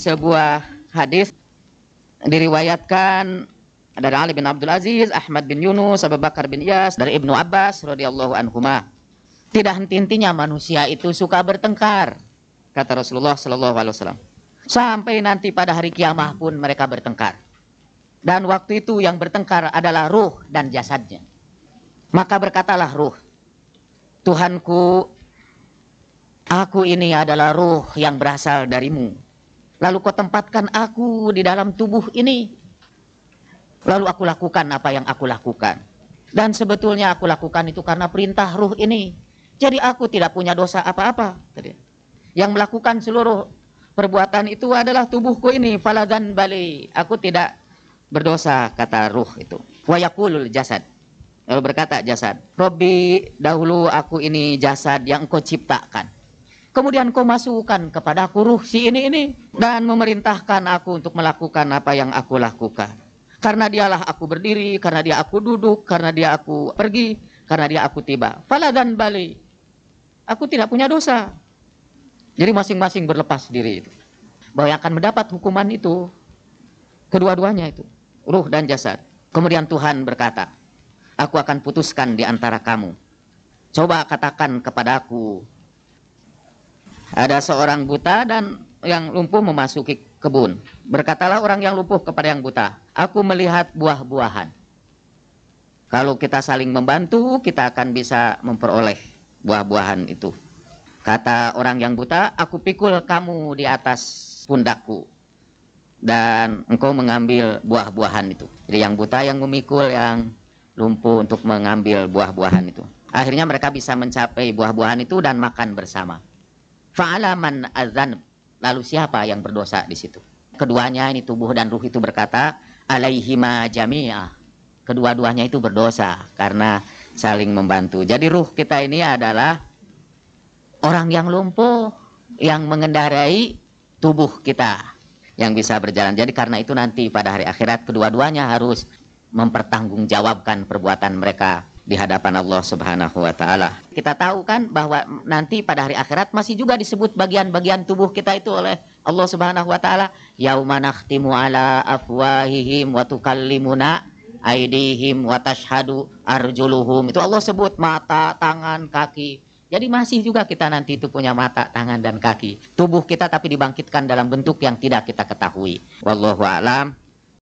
sebuah hadis diriwayatkan dari Ali bin Abdul Aziz, Ahmad bin Yunus, Abu Bakar bin Yas, dari Ibnu Abbas radhiyallahu anhuma. Tidak henti-hentinya manusia itu suka bertengkar, kata Rasulullah sallallahu alaihi wasallam. Sampai nanti pada hari kiamah pun mereka bertengkar. Dan waktu itu yang bertengkar adalah ruh dan jasadnya. Maka berkatalah ruh, Tuhanku, aku ini adalah ruh yang berasal darimu Lalu kau tempatkan aku di dalam tubuh ini. Lalu aku lakukan apa yang aku lakukan. Dan sebetulnya aku lakukan itu karena perintah ruh ini. Jadi aku tidak punya dosa apa-apa. Yang melakukan seluruh perbuatan itu adalah tubuhku ini. Faladan bali. Aku tidak berdosa, kata ruh itu. Wayakulul jasad. Lalu berkata jasad. Robi dahulu aku ini jasad yang kau ciptakan Kemudian kau masukkan kepada aku ruh si ini ini dan memerintahkan aku untuk melakukan apa yang aku lakukan. Karena dialah aku berdiri, karena dia aku duduk, karena dia aku pergi, karena dia aku tiba. Fala dan bali. Aku tidak punya dosa. Jadi masing-masing berlepas diri itu. Bahwa yang akan mendapat hukuman itu kedua-duanya itu, ruh dan jasad. Kemudian Tuhan berkata, "Aku akan putuskan di antara kamu. Coba katakan kepadaku ada seorang buta dan yang lumpuh memasuki kebun. Berkatalah orang yang lumpuh kepada yang buta, "Aku melihat buah-buahan." Kalau kita saling membantu, kita akan bisa memperoleh buah-buahan itu. Kata orang yang buta, "Aku pikul kamu di atas pundakku." Dan engkau mengambil buah-buahan itu. Jadi yang buta yang memikul yang lumpuh untuk mengambil buah-buahan itu. Akhirnya mereka bisa mencapai buah-buahan itu dan makan bersama. Fa'alaman azan. Lalu siapa yang berdosa di situ? Keduanya ini tubuh dan ruh itu berkata, alaihima jami'ah. Kedua-duanya itu berdosa karena saling membantu. Jadi ruh kita ini adalah orang yang lumpuh yang mengendarai tubuh kita yang bisa berjalan. Jadi karena itu nanti pada hari akhirat kedua-duanya harus mempertanggungjawabkan perbuatan mereka di hadapan Allah Subhanahu wa taala. Kita tahu kan bahwa nanti pada hari akhirat masih juga disebut bagian-bagian tubuh kita itu oleh Allah Subhanahu wa taala, yauma nakhtimu ala afwahihim wa tukallimuna aidihim wa tashhadu arjuluhum. Itu Allah sebut mata, tangan, kaki. Jadi masih juga kita nanti itu punya mata, tangan dan kaki. Tubuh kita tapi dibangkitkan dalam bentuk yang tidak kita ketahui. Wallahu alam.